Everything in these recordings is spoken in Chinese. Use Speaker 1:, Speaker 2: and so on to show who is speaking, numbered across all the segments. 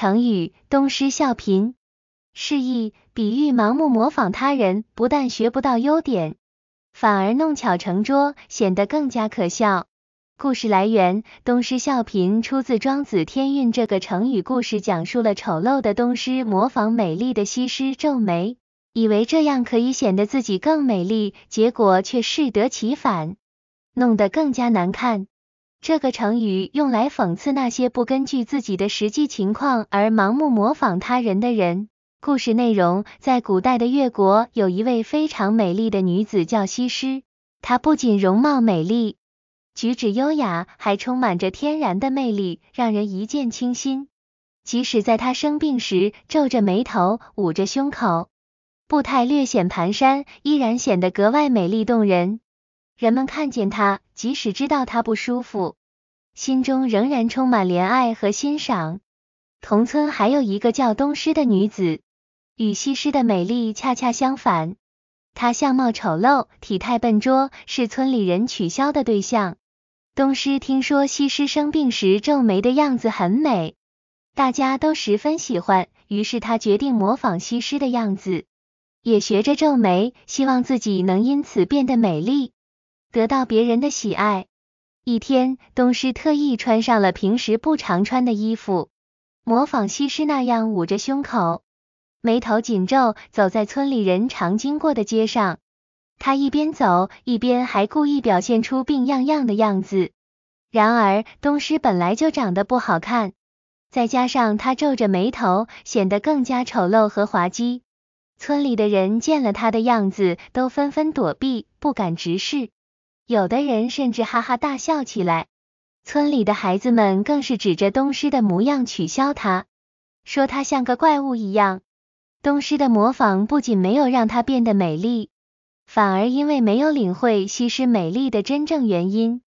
Speaker 1: 成语“东施效颦”示意比喻盲目模仿他人，不但学不到优点，反而弄巧成拙，显得更加可笑。故事来源：“东施效颦”出自《庄子·天运》。这个成语故事讲述了丑陋的东施模仿美丽的西施皱眉，以为这样可以显得自己更美丽，结果却适得其反，弄得更加难看。这个成语用来讽刺那些不根据自己的实际情况而盲目模仿他人的人。故事内容：在古代的越国，有一位非常美丽的女子叫西施，她不仅容貌美丽，举止优雅，还充满着天然的魅力，让人一见倾心。即使在她生病时，皱着眉头，捂着胸口，步态略显蹒跚，依然显得格外美丽动人。人们看见她，即使知道她不舒服，心中仍然充满怜爱和欣赏。同村还有一个叫东施的女子，与西施的美丽恰恰相反，她相貌丑陋，体态笨拙，是村里人取笑的对象。东施听说西施生病时皱眉的样子很美，大家都十分喜欢，于是她决定模仿西施的样子，也学着皱眉，希望自己能因此变得美丽。得到别人的喜爱。一天，东施特意穿上了平时不常穿的衣服，模仿西施那样捂着胸口，眉头紧皱，走在村里人常经过的街上。他一边走，一边还故意表现出病怏怏的样子。然而，东施本来就长得不好看，再加上他皱着眉头，显得更加丑陋和滑稽。村里的人见了他的样子，都纷纷躲避，不敢直视。有的人甚至哈哈大笑起来，村里的孩子们更是指着东施的模样取笑他，说他像个怪物一样。东施的模仿不仅没有让她变得美丽，反而因为没有领会西施美丽的真正原因，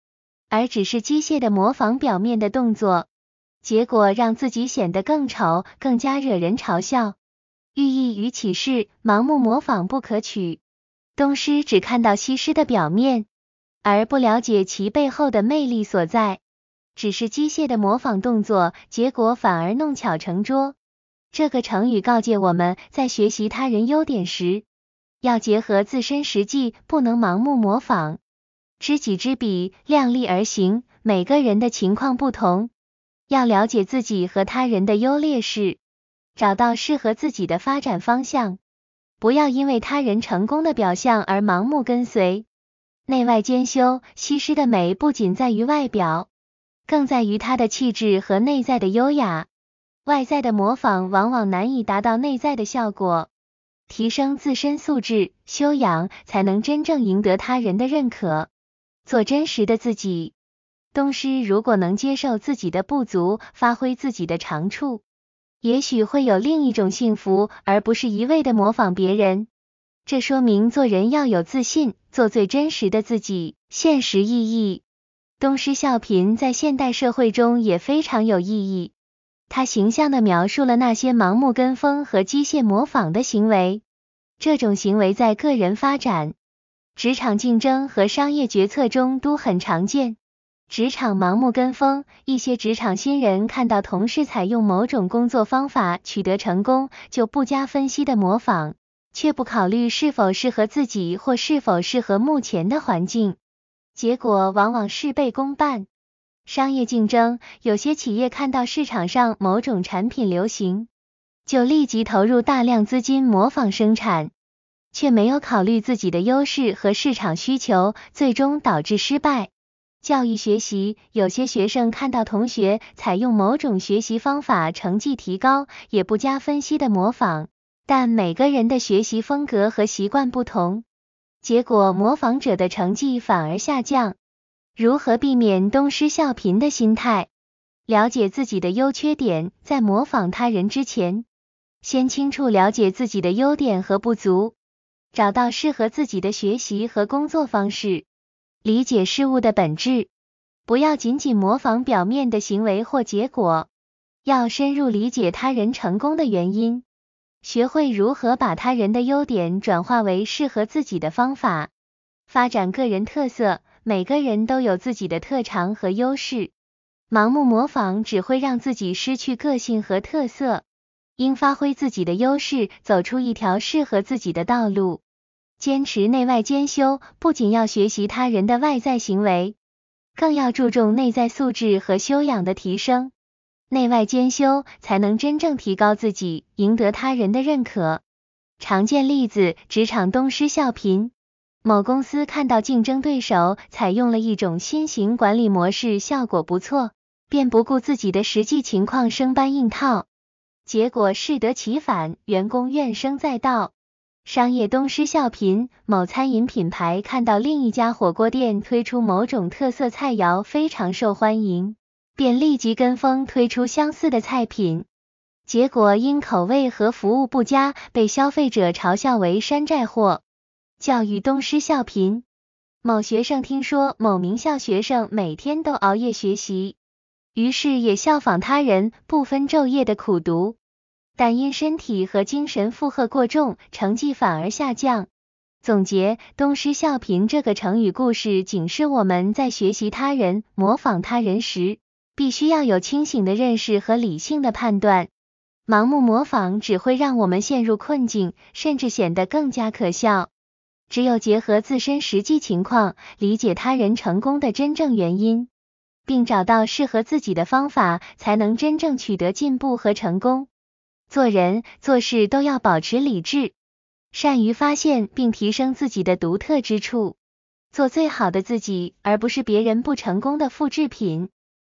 Speaker 1: 而只是机械的模仿表面的动作，结果让自己显得更丑，更加惹人嘲笑。寓意与启示：盲目模仿不可取。东施只看到西施的表面。而不了解其背后的魅力所在，只是机械的模仿动作，结果反而弄巧成拙。这个成语告诫我们在学习他人优点时，要结合自身实际，不能盲目模仿，知己知彼，量力而行。每个人的情况不同，要了解自己和他人的优劣势，找到适合自己的发展方向，不要因为他人成功的表象而盲目跟随。内外兼修，西施的美不仅在于外表，更在于她的气质和内在的优雅。外在的模仿往往难以达到内在的效果，提升自身素质修养，才能真正赢得他人的认可。做真实的自己，东施如果能接受自己的不足，发挥自己的长处，也许会有另一种幸福，而不是一味的模仿别人。这说明做人要有自信，做最真实的自己，现实意义。东施效颦在现代社会中也非常有意义，它形象地描述了那些盲目跟风和机械模仿的行为。这种行为在个人发展、职场竞争和商业决策中都很常见。职场盲目跟风，一些职场新人看到同事采用某种工作方法取得成功，就不加分析的模仿。却不考虑是否适合自己或是否适合目前的环境，结果往往事倍功半。商业竞争，有些企业看到市场上某种产品流行，就立即投入大量资金模仿生产，却没有考虑自己的优势和市场需求，最终导致失败。教育学习，有些学生看到同学采用某种学习方法成绩提高，也不加分析的模仿。但每个人的学习风格和习惯不同，结果模仿者的成绩反而下降。如何避免东施效颦的心态？了解自己的优缺点，在模仿他人之前，先清楚了解自己的优点和不足，找到适合自己的学习和工作方式。理解事物的本质，不要仅仅模仿表面的行为或结果，要深入理解他人成功的原因。学会如何把他人的优点转化为适合自己的方法，发展个人特色。每个人都有自己的特长和优势，盲目模仿只会让自己失去个性和特色。应发挥自己的优势，走出一条适合自己的道路。坚持内外兼修，不仅要学习他人的外在行为，更要注重内在素质和修养的提升。内外兼修，才能真正提高自己，赢得他人的认可。常见例子：职场东施效颦，某公司看到竞争对手采用了一种新型管理模式，效果不错，便不顾自己的实际情况生搬硬套，结果适得其反，员工怨声载道。商业东施效颦，某餐饮品牌看到另一家火锅店推出某种特色菜肴非常受欢迎。便立即跟风推出相似的菜品，结果因口味和服务不佳，被消费者嘲笑为山寨货。教育东施效颦。某学生听说某名校学生每天都熬夜学习，于是也效仿他人，不分昼夜的苦读，但因身体和精神负荷过重，成绩反而下降。总结，东施效颦这个成语故事，警示我们在学习他人、模仿他人时。必须要有清醒的认识和理性的判断，盲目模仿只会让我们陷入困境，甚至显得更加可笑。只有结合自身实际情况，理解他人成功的真正原因，并找到适合自己的方法，才能真正取得进步和成功。做人做事都要保持理智，善于发现并提升自己的独特之处，做最好的自己，而不是别人不成功的复制品。